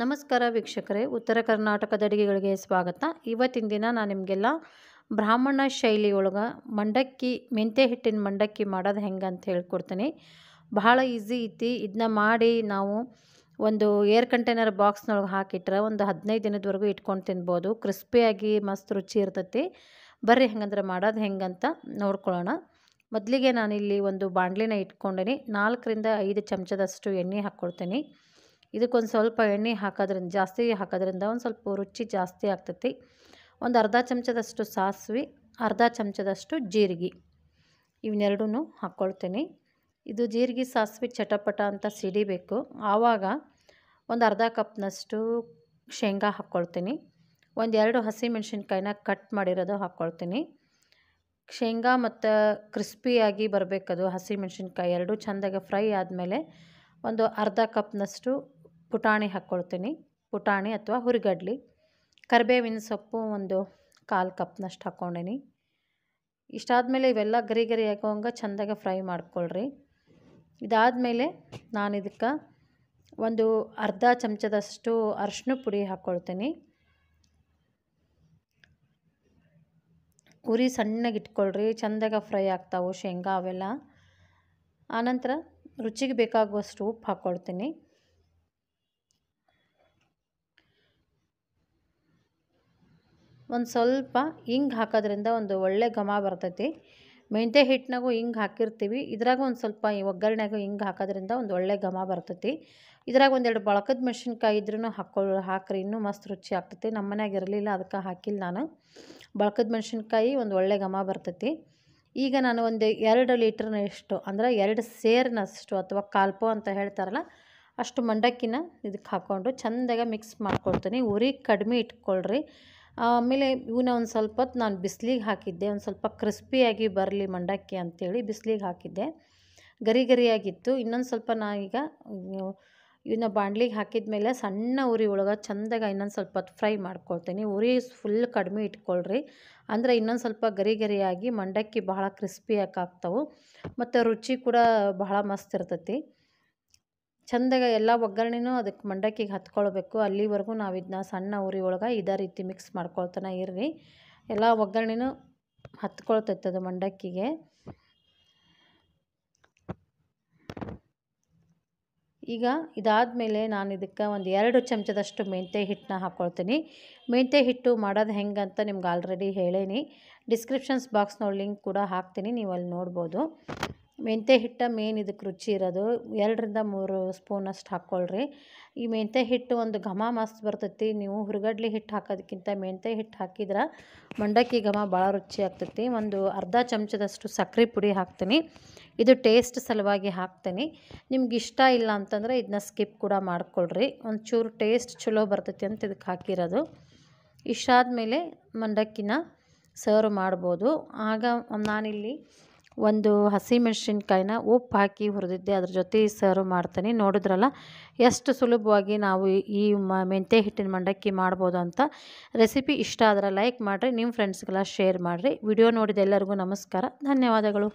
ನಮಸ್ಕಾರ ವೀಕ್ಷಕರೇ ಉತ್ತರ ಕರ್ನಾಟಕದ ಅಡುಗೆಗಳಿಗೆ ಸ್ವಾಗತ ಇವತ್ತಿನ ದಿನ ನಾನು ನಿಮಗೆಲ್ಲ ಬ್ರಾಹ್ಮಣ ಶೈಲಿಯೊಳಗೆ ಮಂಡಕ್ಕಿ ಮೆಂತೆ ಹಿಟ್ಟಿನ ಮಂಡಕ್ಕಿ ಮಾಡೋದು ಹೆಂಗೆ ಅಂತ ಹೇಳ್ಕೊಡ್ತೀನಿ ಬಹಳ ಈಸಿ ಐತಿ ಇದನ್ನ ಮಾಡಿ ನಾವು ಒಂದು ಏರ್ ಕಂಟೈನರ್ ಬಾಕ್ಸ್ನೊಳಗೆ ಹಾಕಿಟ್ರೆ ಒಂದು ಹದಿನೈದು ದಿನದವರೆಗೂ ಇಟ್ಕೊಂಡು ತಿನ್ಬೋದು ಕ್ರಿಸ್ಪಿಯಾಗಿ ಮಸ್ತ್ ರುಚಿ ಇರ್ತೈತಿ ಬರ್ರಿ ಹೆಂಗಂದ್ರೆ ಮಾಡೋದು ಹೆಂಗಂತ ನೋಡ್ಕೊಳ್ಳೋಣ ಮೊದಲಿಗೆ ನಾನಿಲ್ಲಿ ಒಂದು ಬಾಂಡ್ಲಿನ ಇಟ್ಕೊಂಡಿನಿ ನಾಲ್ಕರಿಂದ ಐದು ಚಮಚದಷ್ಟು ಎಣ್ಣೆ ಹಾಕ್ಕೊಳ್ತೀನಿ ಇದಕ್ಕೊಂದು ಸ್ವಲ್ಪ ಎಣ್ಣೆ ಹಾಕೋದ್ರಿಂದ ಜಾಸ್ತಿ ಹಾಕೋದ್ರಿಂದ ಒಂದು ಸ್ವಲ್ಪ ರುಚಿ ಜಾಸ್ತಿ ಆಗ್ತೈತಿ ಒಂದು ಅರ್ಧ ಚಮಚದಷ್ಟು ಸಾಸಿವೆ ಅರ್ಧ ಚಮಚದಷ್ಟು ಜೀರಿಗೆ ಇವನ್ನೆರಡೂ ಹಾಕ್ಕೊಳ್ತೀನಿ ಇದು ಜೀರಿಗೆ ಸಾಸಿವೆ ಚಟಪಟ ಅಂತ ಸಿಡಿಬೇಕು ಆವಾಗ ಒಂದು ಅರ್ಧ ಕಪ್ನಷ್ಟು ಶೇಂಗಾ ಹಾಕ್ಕೊಳ್ತೀನಿ ಒಂದೆರಡು ಹಸಿಮೆಣ್ಸಿನ್ಕಾಯಿನ ಕಟ್ ಮಾಡಿರೋದು ಹಾಕ್ಕೊಳ್ತೀನಿ ಶೇಂಗಾ ಮತ್ತು ಕ್ರಿಸ್ಪಿಯಾಗಿ ಬರಬೇಕದು ಹಸಿಮೆಣ್ಸಿನ್ಕಾಯಿ ಎರಡು ಚೆಂದಾಗಿ ಫ್ರೈ ಆದಮೇಲೆ ಒಂದು ಅರ್ಧ ಕಪ್ನಷ್ಟು ಪುಟಾಣಿ ಹಾಕ್ಕೊಳ್ತೀನಿ ಪುಟಾಣಿ ಅಥವಾ ಹುರಿಗಡ್ಲಿ ಕರಿಬೇವಿನ ಸೊಪ್ಪು ಒಂದು ಕಾಲು ಕಪ್ನಷ್ಟು ಹಾಕ್ಕೊಂಡಿನಿ ಇಷ್ಟಾದಮೇಲೆ ಇವೆಲ್ಲ ಗರಿ ಗರಿ ಹಾಕೋಂಗ ಚೆಂದಾಗಿ ಫ್ರೈ ಮಾಡ್ಕೊಳ್ರಿ ಇದಾದಮೇಲೆ ನಾನು ಇದಕ್ಕೆ ಒಂದು ಅರ್ಧ ಚಮಚದಷ್ಟು ಅರ್ಶಿನ ಪುಡಿ ಹಾಕ್ಕೊಳ್ತೀನಿ ಉರಿ ಸಣ್ಣಗೆ ಇಟ್ಕೊಳ್ರಿ ಚಂದಾಗ ಫ್ರೈ ಆಗ್ತಾವೆ ಶೇಂಗಾ ಅವೆಲ್ಲ ಆನಂತರ ರುಚಿಗೆ ಬೇಕಾಗುವಷ್ಟು ಉಪ್ಪು ಹಾಕ್ಕೊಳ್ತೀನಿ ಒಂದು ಸ್ವಲ್ಪ ಹಿಂಗೆ ಹಾಕೋದ್ರಿಂದ ಒಂದು ಒಳ್ಳೆ ಘಮ ಬರ್ತೈತಿ ಮೆಂತ್ಯ ಹಿಟ್ಟಿನಾಗು ಹಿಂಗೆ ಹಾಕಿರ್ತೀವಿ ಇದ್ರಾಗ ಒಂದು ಸ್ವಲ್ಪ ಒಗ್ಗರಣೆಗೂ ಹಿಂಗೆ ಹಾಕೋದ್ರಿಂದ ಒಂದು ಒಳ್ಳೆ ಘಮ ಬರ್ತೈತಿ ಇದ್ರಾಗ ಒಂದೆರಡು ಬಳಕದ ಮೆಣಸಿನ್ಕಾಯಿ ಇದ್ರೂ ಹಾಕೊ ಹಾಕ್ರಿ ಇನ್ನೂ ಮಸ್ತ್ ರುಚಿ ಆಗ್ತೈತಿ ನಮ್ಮ ಮನ್ಯಾಗ ಇರಲಿಲ್ಲ ಅದಕ್ಕೆ ಹಾಕಿಲ್ಲ ನಾನು ಬಳಕದ ಮೆಣಸಿನ್ಕಾಯಿ ಒಂದು ಒಳ್ಳೆ ಘಮ ಬರ್ತೈತಿ ಈಗ ನಾನು ಒಂದು ಎರಡು ಎಷ್ಟು ಅಂದರೆ ಎರಡು ಸೇರಿನಷ್ಟು ಅಥವಾ ಕಾಲ್ಪೋ ಅಂತ ಹೇಳ್ತಾರಲ್ಲ ಅಷ್ಟು ಮಂಡಕ್ಕಿನ ಇದಕ್ಕೆ ಹಾಕ್ಕೊಂಡು ಚಂದಾಗ ಮಿಕ್ಸ್ ಮಾಡ್ಕೊಳ್ತೀನಿ ಉರಿ ಕಡಿಮೆ ಇಟ್ಕೊಳ್ರಿ ಆಮೇಲೆ ಇವನ್ನ ಒಂದು ಸ್ವಲ್ಪ ಹೊತ್ತು ನಾನು ಬಿಸಿಲಿಗೆ ಹಾಕಿದ್ದೆ ಒಂದು ಸ್ವಲ್ಪ ಕ್ರಿಸ್ಪಿಯಾಗಿ ಬರಲಿ ಮಂಡಕ್ಕಿ ಅಂಥೇಳಿ ಬಿಸಿಲಿಗೆ ಹಾಕಿದ್ದೆ ಗರಿ ಗರಿಯಾಗಿತ್ತು ಇನ್ನೊಂದು ಸ್ವಲ್ಪ ಈಗ ಇವನ್ನ ಬಾಣಲಿಗೆ ಹಾಕಿದ ಮೇಲೆ ಸಣ್ಣ ಉರಿ ಒಳಗೆ ಚಂದಾಗ ಇನ್ನೊಂದು ಸ್ವಲ್ಪ ಫ್ರೈ ಮಾಡ್ಕೊಳ್ತೀನಿ ಉರಿ ಫುಲ್ ಕಡಿಮೆ ಇಟ್ಕೊಳ್ರಿ ಅಂದರೆ ಇನ್ನೊಂದು ಸ್ವಲ್ಪ ಗರಿ ಗರಿಯಾಗಿ ಮಂಡಕ್ಕಿ ಬಹಳ ಕ್ರಿಸ್ಪಿಯಾಗಿ ಆಗ್ತವೆ ಮತ್ತು ರುಚಿ ಕೂಡ ಬಹಳ ಮಸ್ತ್ ಇರ್ತೈತಿ ಚೆಂದಾಗ ಎಲ್ಲ ಒಗ್ಗರಣೆನೂ ಅದಕ್ಕೆ ಮಂಡಕ್ಕಿಗೆ ಹತ್ಕೊಳ್ಬೇಕು ಅಲ್ಲಿವರೆಗೂ ನಾವು ಇದನ್ನ ಸಣ್ಣ ಉರಿ ಒಳಗೆ ಇದೇ ರೀತಿ ಮಿಕ್ಸ್ ಮಾಡ್ಕೊಳ್ತಾನೆ ಇರ್ರಿ ಎಲ್ಲ ಒಗ್ಗರಣೆನೂ ಹತ್ಕೊಳ್ತೈತೆ ಅದು ಮಂಡಕ್ಕಿಗೆ ಈಗ ಇದಾದಮೇಲೆ ನಾನು ಇದಕ್ಕೆ ಒಂದು ಎರಡು ಚಮಚದಷ್ಟು ಮೆಂತ್ಯ ಹಿಟ್ಟನ್ನ ಹಾಕ್ಕೊಳ್ತೀನಿ ಮೆಂತ್ಯ ಹಿಟ್ಟು ಮಾಡೋದು ಹೆಂಗೆ ಅಂತ ನಿಮ್ಗೆ ಆಲ್ರೆಡಿ ಹೇಳೇನಿ ಡಿಸ್ಕ್ರಿಪ್ಷನ್ಸ್ ಬಾಕ್ಸ್ನವ್ರು ಲಿಂಕ್ ಕೂಡ ಹಾಕ್ತೀನಿ ನೀವು ಅಲ್ಲಿ ನೋಡ್ಬೋದು ಮೆಂತ್ಯ ಹಿಟ್ಟು ಮೇನ್ ಇದಕ್ಕೆ ರುಚಿ ಇರೋದು ಎರಡರಿಂದ ಮೂರು ಸ್ಪೂನಷ್ಟು ಹಾಕ್ಕೊಳ್ರಿ ಈ ಮೆಂತ್ಯ ಹಿಟ್ಟು ಒಂದು ಘಮ ಮಸ್ತ್ ಬರ್ತೈತಿ ನೀವು ಹುರ್ಗಡ್ಲಿ ಹಿಟ್ಟು ಹಾಕೋದಕ್ಕಿಂತ ಮೆಂತ್ಯ ಹಿಟ್ಟು ಹಾಕಿದ್ರೆ ಮಂಡಕ್ಕಿ ಘಮ ಭಾಳ ರುಚಿ ಆಗ್ತೈತಿ ಒಂದು ಅರ್ಧ ಚಮಚದಷ್ಟು ಸಕ್ಕರೆ ಪುಡಿ ಹಾಕ್ತೀನಿ ಇದು ಟೇಸ್ಟ್ ಸಲುವಾಗಿ ಹಾಕ್ತೀನಿ ನಿಮ್ಗೆ ಇಷ್ಟ ಇಲ್ಲ ಅಂತಂದರೆ ಇದನ್ನ ಸ್ಕಿಪ್ ಕೂಡ ಮಾಡ್ಕೊಳ್ರಿ ಒಂಚೂರು ಟೇಸ್ಟ್ ಚಲೋ ಬರ್ತೈತಿ ಅಂತ ಇದಕ್ಕೆ ಹಾಕಿರೋದು ಇಷ್ಟಾದ ಮೇಲೆ ಮಂಡಕ್ಕಿನ ಸರ್ವ್ ಮಾಡ್ಬೋದು ಆಗ ನಾನಿಲ್ಲಿ ಒಂದು ಹಸಿಮೆಣ್ಸಿನ್ಕಾಯಿನ ಉಪ್ಪು ಹಾಕಿ ಹುರಿದಿದ್ದೆ ಅದ್ರ ಜೊತೆ ಸರ್ವ್ ಮಾಡ್ತೀನಿ ನೋಡಿದ್ರಲ್ಲ ಎಷ್ಟು ಸುಲಭವಾಗಿ ನಾವು ಈ ಮೆಂತೆ ಹಿಟ್ಟಿನ ಮಂಡಕ್ಕಿ ಮಾಡ್ಬೋದು ಅಂತ ರೆಸಿಪಿ ಇಷ್ಟ ಆದರೆ ಲೈಕ್ ಮಾಡಿರಿ ನಿಮ್ಮ ಫ್ರೆಂಡ್ಸ್ಗೆಲ್ಲ ಶೇರ್ ಮಾಡಿರಿ ವಿಡಿಯೋ ನೋಡಿದ ಎಲ್ಲರಿಗೂ ನಮಸ್ಕಾರ ಧನ್ಯವಾದಗಳು